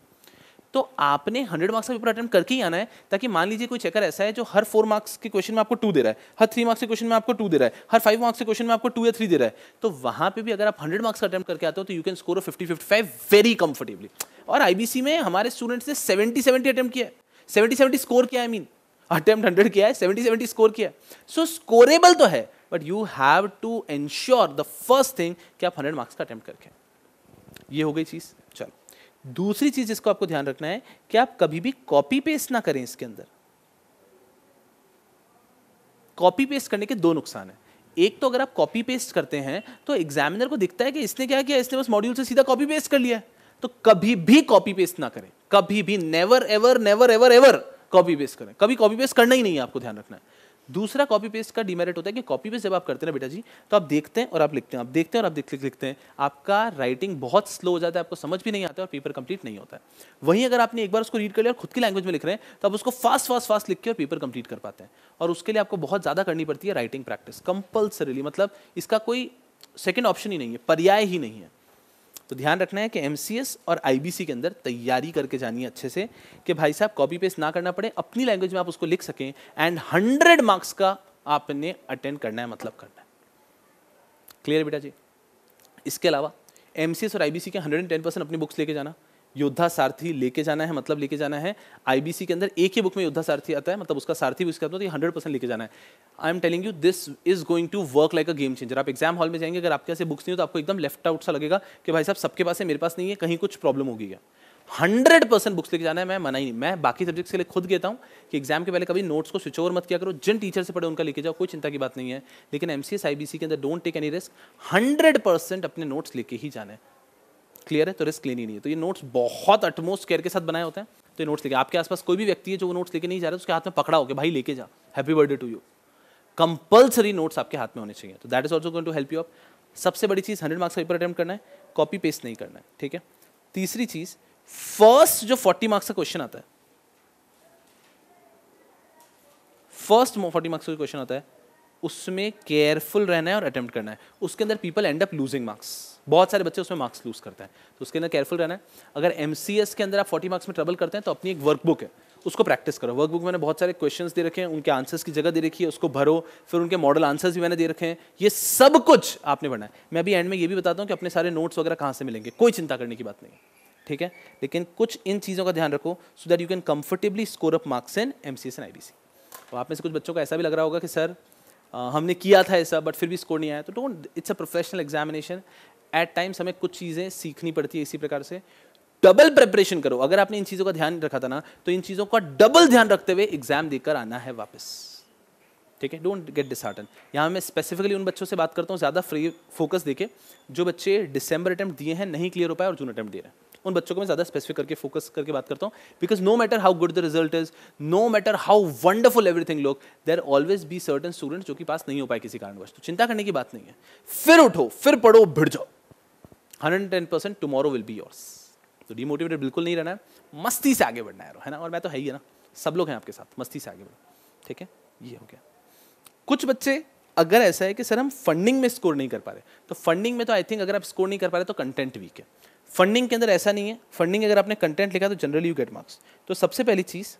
तो आपने हंड्रेड मार्क्स का पेपर अटेम्प्ट करके ही आना है ताकि मान लीजिए कोई चेकर ऐसा है जो हर फोर मार्क्स के क्वेश्चन में आपको टू दे रहा है हर थ्री मार्क्स के क्वेश्चन में आपको टू दे रहा है हर फाइव मार्क्स के क्वेश्चन में आपको टू या थ्री दे रहा है तो वहां पे भी अगर आप हंड्रेड मार्क्स का अटेम्प्ट करके आते हो तो you can score fifty fifty five very comfortably और आईबीसी में हमारे स्टूडेंट्स ने सेवेंटी सेवेंटी अटैम्प्ट किया सेवेंटी सेवेंटी स्कोर किया आई मीन अटैम्प्ट हंड्रेड किया है सेवेंटी सेवेंटी स्कोर किया सो स्कोरेबल तो है but you have to ensure the first thing कि आप हंड्रेड मार्क्स का अटैम्प्ट करके ये हो गई चीज़ चलो दूसरी चीज़ जिसको आपको ध्यान रखना है कि आप कभी भी कॉपी पेस्ट ना करें इसके अंदर कॉपी पेस्ट करने के दो नुकसान है एक तो अगर आप कॉपी पेस्ट करते हैं तो एग्जामिनर को दिखता है कि इसने क्या किया इसने बस मॉड्यूल से सीधा कॉपी पेस्ट कर लिया तो कभी भी कॉपी पेस्ट ना करें कभी भी never ever never ever ever copy paste करें कभी कॉपी पेस्ट करना ही नहीं है आपको ध्यान रखना है दूसरा कॉपी पेस्ट का डिमेरिट होता है कि कॉपी पेस्ट जब आप करते हैं बेटा जी तो आप देखते हैं और आप लिखते हैं आप देखते हैं और आप देख लिखते हैं आपका राइटिंग बहुत स्लो हो जाता है आपको समझ भी नहीं आता और पेपर कंप्लीट नहीं होता है वहीं अगर आपने एक बार उसको रीड कर लिया और खुद की लैंग्वेज में लिख रहे हैं तो आप उसको फास्ट फास्ट फास्ट लिख के और पेपर कंप्लीट कर पाते हैं और उसके लिए आपको बहुत ज़्यादा करनी पड़ती है राइटिंग प्रैक्टिस कंपल्सरीली मतलब इसका कोई सेकेंड ऑप्शन ही नहीं है पर्याय ही नहीं है तो ध्यान रखना है कि एम और आई के अंदर तैयारी करके जानी है अच्छे से कि भाई साहब कॉपी पेस्ट ना करना पड़े अपनी लैंग्वेज में आप उसको लिख सकें एंड हंड्रेड मार्क्स का आपने अटेंड करना है मतलब करना है क्लियर बेटा जी इसके अलावा एम और आई के हंड्रेड एंड टेन परसेंट अपनी बुक्स लेके जाना योद्धा सारथी लेके जाना है मतलब लेके जाना है आईबीसी के अंदर एक ही बुक में योद्धा सारथी आता है मतलब उसका सारथी भी उसके अंदर हंड्रेड परसेंट लेके जाना है I am telling you this is going to work like a game changer आप एग्जाम हॉल में जाएंगे अगर आपके पास बुक्स नहीं हो तो आपको एकदम लेफ्ट आउट सा लगेगा कि भाई साहब सबके पास है मेरे पास नहीं है कहीं कुछ प्रॉब्लम होगी क्या हंड्रेड परसेंट बुक्स लेके जाना है मैं मना ही नहीं मैं बाकी सब्जेक्ट्स के लिए खुद कहता हूँ कि एग्जाम के पहले कभी नोट्स को स्विच ओवर मत किया करो जिन टीचर से पढ़े उनका लेके जाओ कोई चिंता की बात नहीं है लेकिन एम सी के अंदर don't take any risk hundred percent अपने नोट्स लेके ही जाना है क्लियर है तो रिस्क लेनी नहीं है तो ये नोट्स बहुत अटमोस्ट केयर के साथ बनाए होते हैं तो ये नोट्स लेके आपके आसपास कोई भी व्यक्ति है जो वो नोट्स लेके नहीं जा रहा तो उसके हाथ में पकड़ा होगा भाई लेके जा happy birthday to you compulsory notes आपके हाथ में होने चाहिए तो that is also going to help you आप सबसे बड़ी चीज़ हंड्रेड मार्क्स का पेपर अटैम्प्ट करना है कॉपी पेस्ट नहीं करना है ठीक है तीसरी चीज़ फर्स्ट जो फोर्टी मार्क्स का क्वेश्चन आता है फर्स्ट फोर्टी मार्क्स का क्वेश्चन आता है उसमें केयरफुल रहना है और अटैम्प्ट करना है उसके अंदर people end up losing marks बहुत सारे बच्चे उसमें मार्क्स लूज करते हैं तो उसके अंदर केयरफुल रहना है अगर एम के अंदर आप फोर्टी मार्क्स में ट्रबल करते हैं तो अपनी एक वर्कबुक है उसको प्रैक्टिस करो वर्कबुक मैंने बहुत सारे क्वेश्चंस दे रखे हैं उनके आंसर्स की जगह दे रखी है उसको भरो फिर उनके मॉडल आंसर्स भी मैंने दे रखे हैं ये सब कुछ आपने पढ़ना है मैं अभी एंड में ये भी बताता हूँ कि अपने सारे नोट्स वगैरह कहाँ से मिलेंगे कोई चिंता करने की बात नहीं ठीक है लेकिन कुछ इन चीज़ों का ध्यान रखो so that you can comfortably score up marks in M C S and I B C आप में से कुछ बच्चों को ऐसा भी लग रहा होगा कि सर हमने किया था ऐसा बट फिर भी स्कोर नहीं आया तो don't it's a professional examination at times हमें कुछ चीज़ें सीखनी पड़ती है इसी प्रकार से डबल प्रिपरेशन करो अगर आपने इन चीज़ों का ध्यान रखा था ना तो इन चीज़ों का डबल ध्यान रखते हुए एग्जाम देकर आना है वापस ठीक है डोंट गेट डिसहार्टन यहाँ मैं स्पेसिफिकली उन बच्चों से बात करता हूँ ज़्यादा फ्री फोकस देके जो बच्चे डिसम्बर अटैम्प्ट दिए हैं नहीं क्लियर हो पाए और जून अटैम्प्ट दे रहे हैं उन बच्चों को मैं ज़्यादा स्पेसिफिक करके फोकस करके बात करता हूँ because no matter how good the result is no matter how wonderful everything लोग there always be certain student जो कि पास नहीं हो पाए किसी कारणवश तो चिंता करने की बात नहीं है फिर उठो फिर पढ़ो भिड़ जाओ hundred ten percent tomorrow will be yours तो डिमोटिवेटेड बिल्कुल नहीं रहना है मस्ती से आगे बढ़ना है ना और मैं तो है ही है ना सब लोग हैं आपके साथ मस्ती से आगे बढ़ो ठीक है ये हो गया कुछ बच्चे अगर ऐसा है कि सर हम फंडिंग में स्कोर नहीं कर पा रहे तो फंडिंग में तो आई थिंक अगर आप स्कोर नहीं कर पा रहे तो कंटेंट वीक है फंडिंग के अंदर ऐसा नहीं है फंडिंग अगर आपने कंटेंट लिखा तो जनरली यू गेट मार्क्स तो सबसे पहली चीज़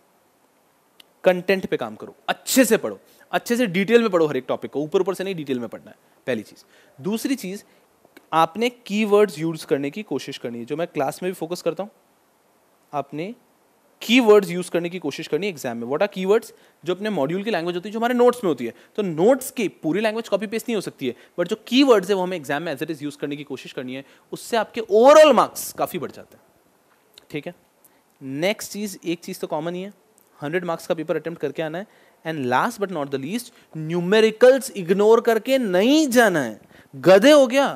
कंटेंट पे काम करो अच्छे से पढ़ो अच्छे से डिटेल में पढ़ो हर एक टॉपिक को ऊपर ऊपर से नहीं डिटेल में पढ़ना है पहली चीज़ दूसरी चीज़ आपने कीवर्ड्स यूज़ करने की कोशिश करनी है जो मैं क्लास में भी फोकस करता हूँ आपने की वर्ड्स यूज करने की कोशिश करनी एग्जाम में वॉट आर की वर्ड्स जो अपने मॉड्यूल की लैंग्वेज होती है जो हमारे नोट्स में होती है तो नोट्स की पूरी लैंग्वेज कॉपी पेस्ट नहीं हो सकती है बट जो की वर्ड्स है वो हमें एग्जाम में एज इट इज यूज करने की कोशिश करनी है उससे आपके ओवरऑल मार्क्स काफ़ी बढ़ जाते हैं ठीक है नेक्स्ट चीज़ एक चीज़ तो कॉमन ही है हंड्रेड मार्क्स का पेपर अटेम्प्ट करके आना है and last but not the least numericals ignore करके नहीं जाना है गधे हो गया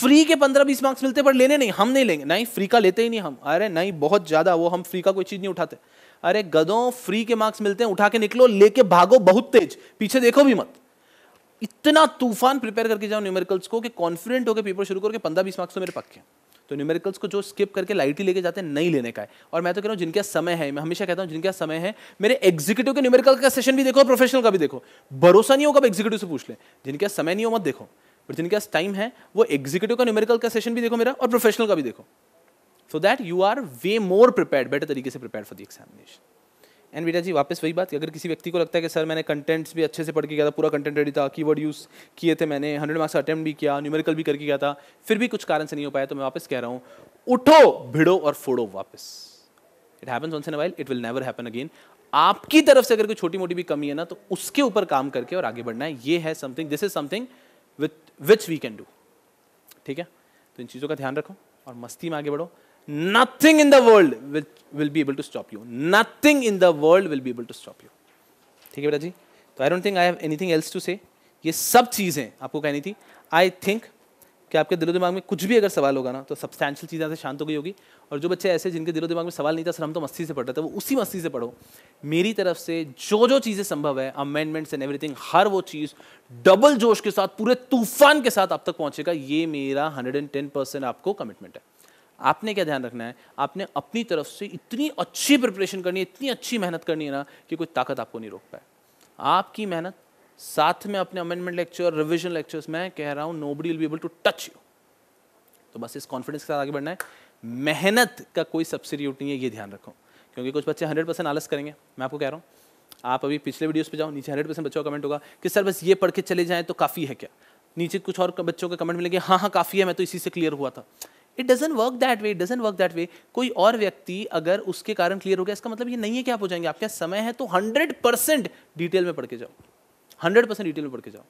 फ्री के पंद्रह बीस मार्क्स मिलते पर लेने नहीं हम नहीं लेंगे नहीं फ्री का लेते ही नहीं हम अरे नहीं बहुत ज़्यादा वो हम फ्री का कोई चीज़ नहीं उठाते अरे गदों फ्री के मार्क्स मिलते हैं उठा के निकलो लेके भागो बहुत तेज पीछे देखो भी मत इतना तूफान प्रिपेयर करके जाओ न्यूमेरिकल्स को कि कॉन्फिडेंट होकर पेपर शुरू करके पंद्रह बीस मार्क्स तो मेरे पक्के तो न्यूमेरिकल्स को जो स्किप करके लाइटली लेके जाते हैं नहीं लेने का है और मैं तो कह रहा हूँ जिनके समय है मैं हमेशा कहता हूँ जिनके समय है मेरे एग्जीक्यूटिव के न्यूमेरिकल का सेशन भी देखो प्रोफेशनल का भी देखो भरोसा नहीं होगा एग्जीक्यूटिव से पूछ ले जिनके समय नहीं हो मत देखो और जिनके पास टाइम है वो एग्जीक्यूटिव का न्यूमेरिकल का सेशन भी देखो मेरा और प्रोफेशनल का भी देखो so that you are way more prepare better तरीके से prepare for the examination and बेटा जी वापस वही बात कि अगर किसी व्यक्ति को लगता है कि सर मैंने कंटेंट्स भी अच्छे से पढ़ के गया था पूरा कंटेंट रेडी था कीवर्ड यूज़ किए थे मैंने हंड्रेड मार्क्स अटेम्प्ट भी किया न्यूमेरिकल भी करके गया था फिर भी कुछ कारण से नहीं हो पाया तो मैं वापस कह रहा हूँ उठो भिड़ो और फोड़ो वापस it happens once in while it will never happen again आपकी तरफ से अगर कोई छोटी मोटी भी कमी है ना तो उसके ऊपर काम करके और आगे बढ़ना है ये है something this is something with which we can do ठीक है तो इन चीज़ों का ध्यान रखो और मस्ती में आगे बढ़ो nothing in the world will be able to stop you nothing in the world will be able to stop you ठीक है बेटा जी तो I don't think I have anything else to say ये सब चीज़ें आपको कहनी थी आई थिंक कि आपके दिलो दिमाग में कुछ भी अगर सवाल होगा ना तो सब्सटैशियल चीज़ें यहाँ से शांत हो गई होगी और जो बच्चे ऐसे जिनके दिलो दिमाग में सवाल नहीं था सर हम तो मस्ती से पढ़ रहे थे वो उसी मस्ती से पढ़ो मेरी तरफ से जो जो चीज़ें संभव है अमेंडमेंट्स एंड एवरीथिंग हर वो चीज़ डबल जोश के साथ पूरे तूफान के साथ आप तक पहुँचेगा ये मेरा हंड्रेड आपको कमिटमेंट है आपने क्या ध्यान रखना है आपने अपनी तरफ से इतनी अच्छी प्रिपरेशन करनी है इतनी अच्छी मेहनत करनी है ना कि कोई ताकत आपको नहीं रोक पाए आपकी मेहनत साथ में अपने अमेंडमेंट लेक्चर रिविजन लेक्चर्स में कह रहा हूँ nobody will be able to touch you तो बस इस कॉन्फिडेंस के साथ आगे बढ़ना है मेहनत का कोई सब्सिट्यूट नहीं है ये ध्यान रखो क्योंकि कुछ बच्चे हंड्रेड परसेंट आलस करेंगे मैं आपको कह रहा हूँ आप अभी पिछले वीडियोस पे जाओ नीचे हंड्रेड परसेंट बच्चों का कमेंट होगा कि सर बस ये पढ़ के चले जाएँ तो काफ़ी है क्या नीचे कुछ और बच्चों के कमेंट मिलेंगे हाँ हाँ काफ़ी है मैं तो इसी से क्लियर हुआ था it doesn't work that way it doesn't work that way कोई और व्यक्ति अगर उसके कारण क्लियर हो गया इसका मतलब ये नहीं है कि आप हो जाएंगे आपके समय है तो हंड्रेड परसेंट डिटेल में पढ़ के जाओ हंड्रेड परसेंट डिटेल में पढ़ के जाओ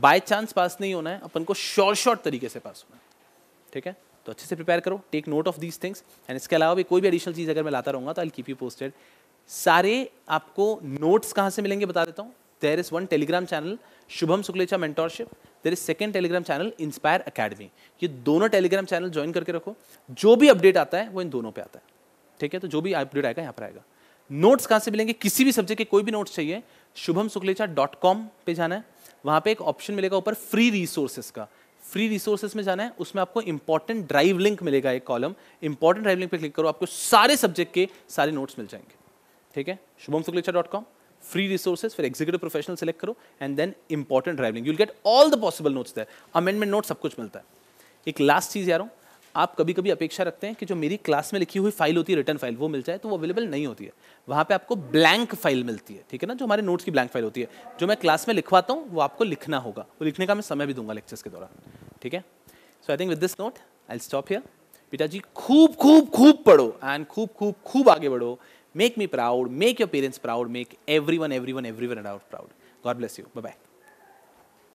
बाय चांस पास नहीं होना है अपन को शॉर्ट शॉर्ट तरीके से पास होना है ठीक है तो अच्छे से प्रिपेयर करो take note of these things and इसके अलावा भी कोई भी एडिशनल चीज़ अगर मैं लाता रहूंगा तो आई कीप यू पोस्टेड सारे आपको नोट्स कहाँ से मिलेंगे बता देता हूँ there is one Telegram channel Shubham Shuklecha mentorship there is second Telegram channel Inspire Academy ये दोनों टेलीग्राम चैनल ज्वाइन करके रखो जो भी अपडेट आता है वो इन दोनों पे आता है ठीक है तो जो भी अपडेट आएगा यहाँ पर आएगा नोट्स कहाँ से मिलेंगे किसी भी सब्जेक्ट के कोई भी नोट्स चाहिए शुभम सुखलेचा डॉट कॉम पर जाना है वहाँ पे एक ऑप्शन मिलेगा ऊपर फ्री रिसोर्सेज का फ्री रिसोर्सेज में जाना है उसमें आपको इंपॉर्टेंट ड्राइव लिंक मिलेगा एक कॉलम इंपॉर्टेंट ड्राइव लिंक पे क्लिक करो आपको सारे सब्जेक्ट के सारे नोट्स मिल जाएंगे ठीक है Shubham Sukhlecha dot com free resources फिर एग्जीक्यूटिव प्रोफेशनल सेलेक्ट करो then important drive link you'll get all the possible notes there amendment note सब कुछ मिलता है एक लास्ट चीज़ हूँ आप कभी कभी अपेक्षा रखते हैं कि जो मेरी क्लास में लिखी हुई फाइल होती है रिटर्न फाइल वो मिल जाए तो वो अवेलेबल नहीं होती है वहाँ पे आपको ब्लैंक फाइल मिलती है ठीक है ना जो हमारे नोट्स की ब्लैंक फाइल होती है जो मैं क्लास में लिखवाता हूँ वो आपको लिखना होगा वो लिखने का मैं समय भी दूंगा लेक्चर्स के दौरान ठीक है so I think with this note I stop here पिताजी खूब खूब खूब पढ़ो एंड खूब खूब खूब आगे बढ़ो make me proud make your parents proud make every one every one every one out proud God bless you bye